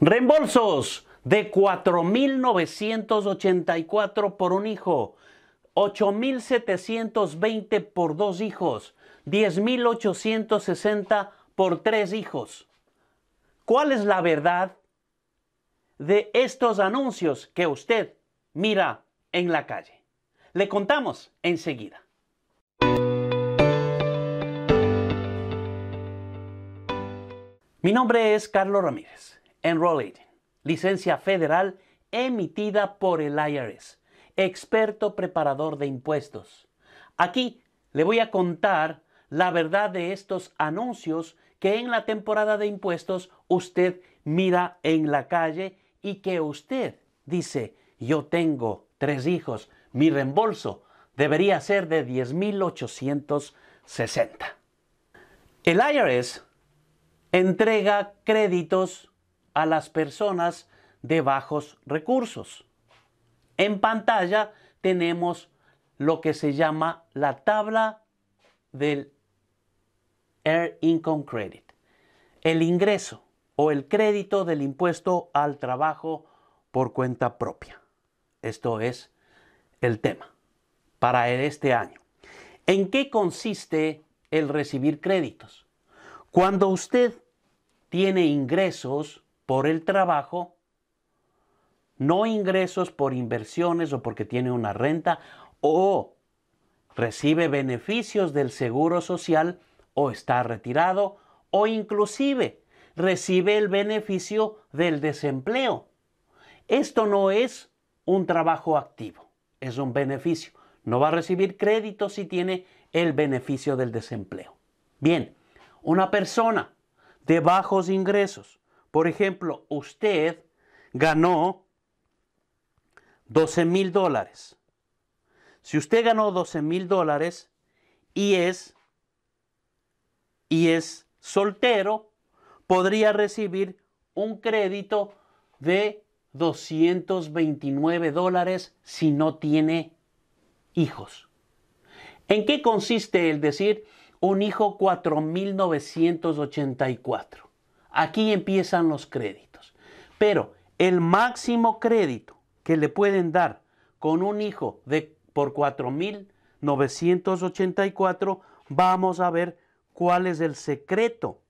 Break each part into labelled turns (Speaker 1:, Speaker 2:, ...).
Speaker 1: Reembolsos de 4.984 por un hijo, 8.720 por dos hijos, 10.860 por tres hijos. ¿Cuál es la verdad de estos anuncios que usted mira en la calle? Le contamos enseguida. Mi nombre es Carlos Ramírez Enrolled, licencia federal emitida por el IRS, experto preparador de impuestos. Aquí le voy a contar la verdad de estos anuncios que en la temporada de impuestos usted mira en la calle y que usted dice, yo tengo tres hijos, mi reembolso debería ser de 10.860. El IRS entrega créditos a las personas de bajos recursos. En pantalla tenemos lo que se llama la tabla del Air Income Credit, el ingreso o el crédito del impuesto al trabajo por cuenta propia. Esto es el tema para este año. ¿En qué consiste el recibir créditos? Cuando usted tiene ingresos por el trabajo, no ingresos por inversiones o porque tiene una renta o recibe beneficios del seguro social o está retirado o inclusive recibe el beneficio del desempleo. Esto no es un trabajo activo, es un beneficio. No va a recibir crédito si tiene el beneficio del desempleo. Bien, una persona de bajos ingresos por ejemplo, usted ganó 12 mil dólares. Si usted ganó 12 mil dólares y es, y es soltero, podría recibir un crédito de 229 dólares si no tiene hijos. ¿En qué consiste el decir un hijo 4.984? Aquí empiezan los créditos. Pero el máximo crédito que le pueden dar con un hijo de por 4.984, vamos a ver cuál es el secreto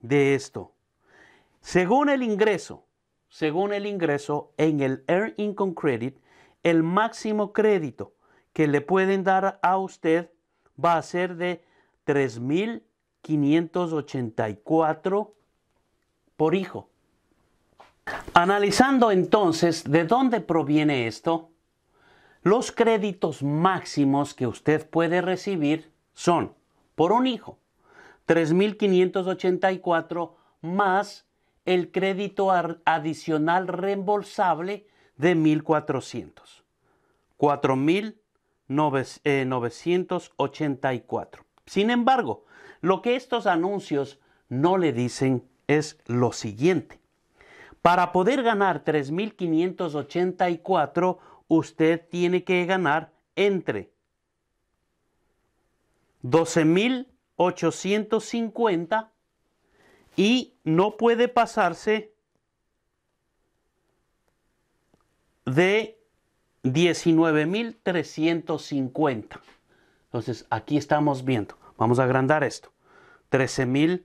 Speaker 1: de esto. Según el ingreso, según el ingreso en el Earn Income Credit, el máximo crédito que le pueden dar a usted va a ser de 3.584 por hijo. Analizando entonces de dónde proviene esto, los créditos máximos que usted puede recibir son por un hijo, 3.584 más el crédito adicional reembolsable de 1.400. 4.984. Eh, Sin embargo, lo que estos anuncios no le dicen es lo siguiente. Para poder ganar 3.584, usted tiene que ganar entre 12.850 y no puede pasarse de 19.350. Entonces, aquí estamos viendo. Vamos a agrandar esto. 13.000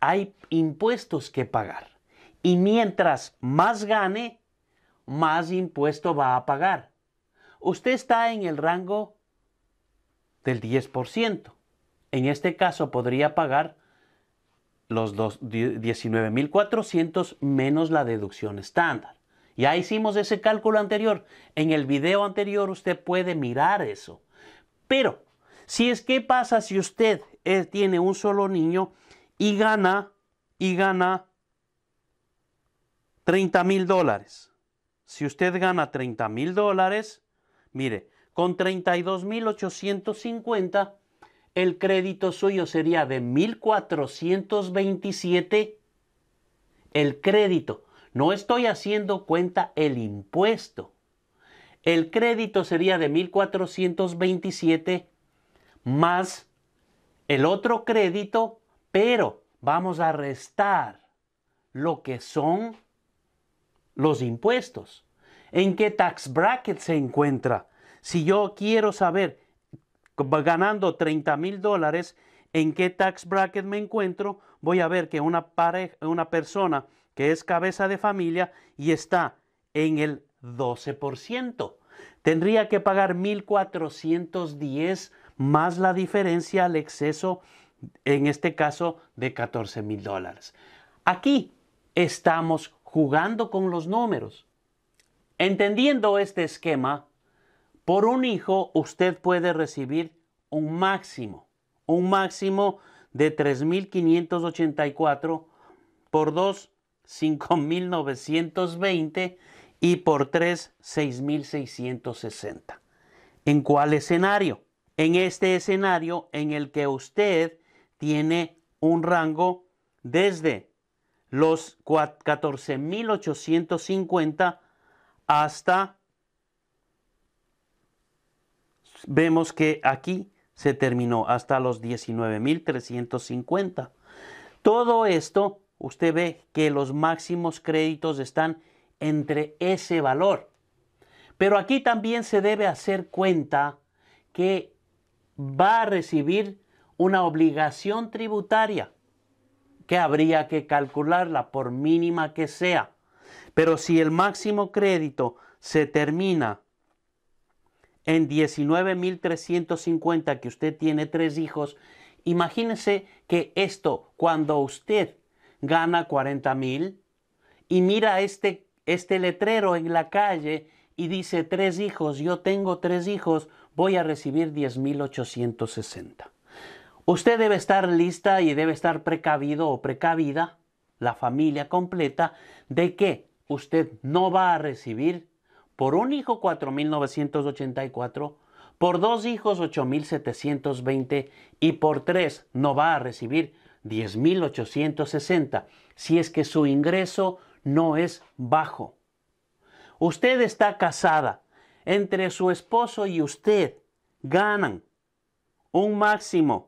Speaker 1: hay impuestos que pagar. Y mientras más gane, más impuesto va a pagar. Usted está en el rango del 10%. En este caso podría pagar los 19.400 menos la deducción estándar. Ya hicimos ese cálculo anterior. En el video anterior usted puede mirar eso. Pero, si es que pasa si usted eh, tiene un solo niño, y gana, y gana 30 mil dólares. Si usted gana 30 mil dólares, mire, con 32.850, el crédito suyo sería de 1.427. El crédito, no estoy haciendo cuenta el impuesto. El crédito sería de 1.427 más el otro crédito pero vamos a restar lo que son los impuestos. ¿En qué tax bracket se encuentra? Si yo quiero saber, ganando $30,000, mil dólares, en qué tax bracket me encuentro, voy a ver que una, una persona que es cabeza de familia y está en el 12%, tendría que pagar 1.410 más la diferencia al exceso en este caso de 14 mil dólares. Aquí estamos jugando con los números. Entendiendo este esquema, por un hijo usted puede recibir un máximo, un máximo de 3.584, por 2, 5.920 y por 3, 6.660. ¿En cuál escenario? En este escenario en el que usted tiene un rango desde los 14.850 hasta, vemos que aquí se terminó, hasta los 19.350. Todo esto, usted ve que los máximos créditos están entre ese valor. Pero aquí también se debe hacer cuenta que va a recibir una obligación tributaria que habría que calcularla por mínima que sea. Pero si el máximo crédito se termina en 19.350 que usted tiene tres hijos, imagínese que esto cuando usted gana 40.000 y mira este, este letrero en la calle y dice tres hijos, yo tengo tres hijos, voy a recibir 10.860. Usted debe estar lista y debe estar precavido o precavida, la familia completa, de que usted no va a recibir por un hijo 4.984, por dos hijos 8.720 y por tres no va a recibir 10.860 si es que su ingreso no es bajo. Usted está casada. Entre su esposo y usted ganan un máximo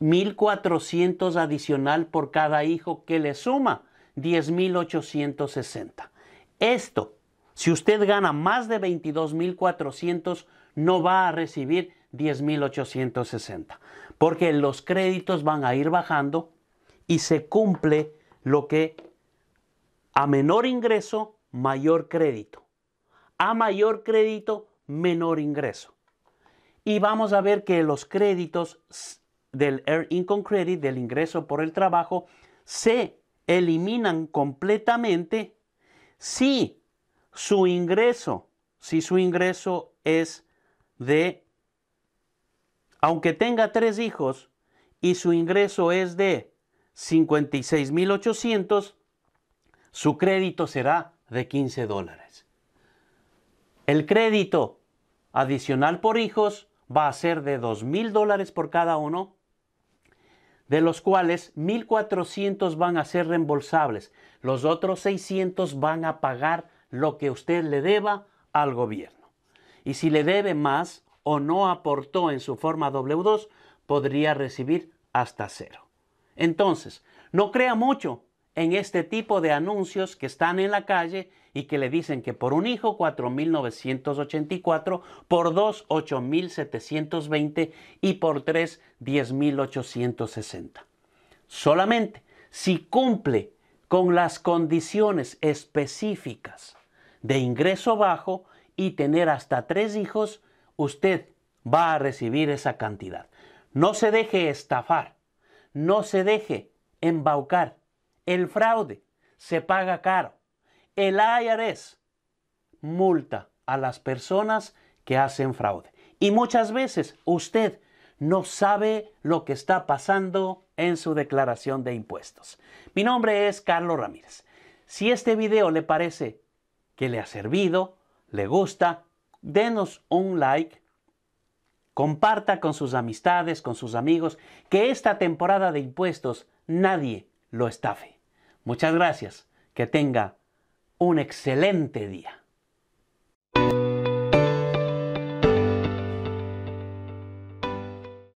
Speaker 1: 1.400 adicional por cada hijo que le suma 10.860. Esto, si usted gana más de 22.400, no va a recibir 10.860, porque los créditos van a ir bajando y se cumple lo que a menor ingreso, mayor crédito. A mayor crédito, menor ingreso. Y vamos a ver que los créditos del Air Income Credit, del ingreso por el trabajo, se eliminan completamente si su ingreso, si su ingreso es de, aunque tenga tres hijos y su ingreso es de 56.800, su crédito será de 15 dólares. El crédito adicional por hijos va a ser de 2.000 dólares por cada uno de los cuales 1.400 van a ser reembolsables. Los otros 600 van a pagar lo que usted le deba al gobierno. Y si le debe más o no aportó en su forma W2, podría recibir hasta cero. Entonces, no crea mucho en este tipo de anuncios que están en la calle y que le dicen que por un hijo 4.984, por dos 8.720 y por tres 10.860. Solamente si cumple con las condiciones específicas de ingreso bajo y tener hasta tres hijos, usted va a recibir esa cantidad. No se deje estafar, no se deje embaucar el fraude se paga caro. El IRS multa a las personas que hacen fraude. Y muchas veces usted no sabe lo que está pasando en su declaración de impuestos. Mi nombre es Carlos Ramírez. Si este video le parece que le ha servido, le gusta, denos un like, comparta con sus amistades, con sus amigos, que esta temporada de impuestos nadie lo estafe. Muchas gracias. Que tenga un excelente día.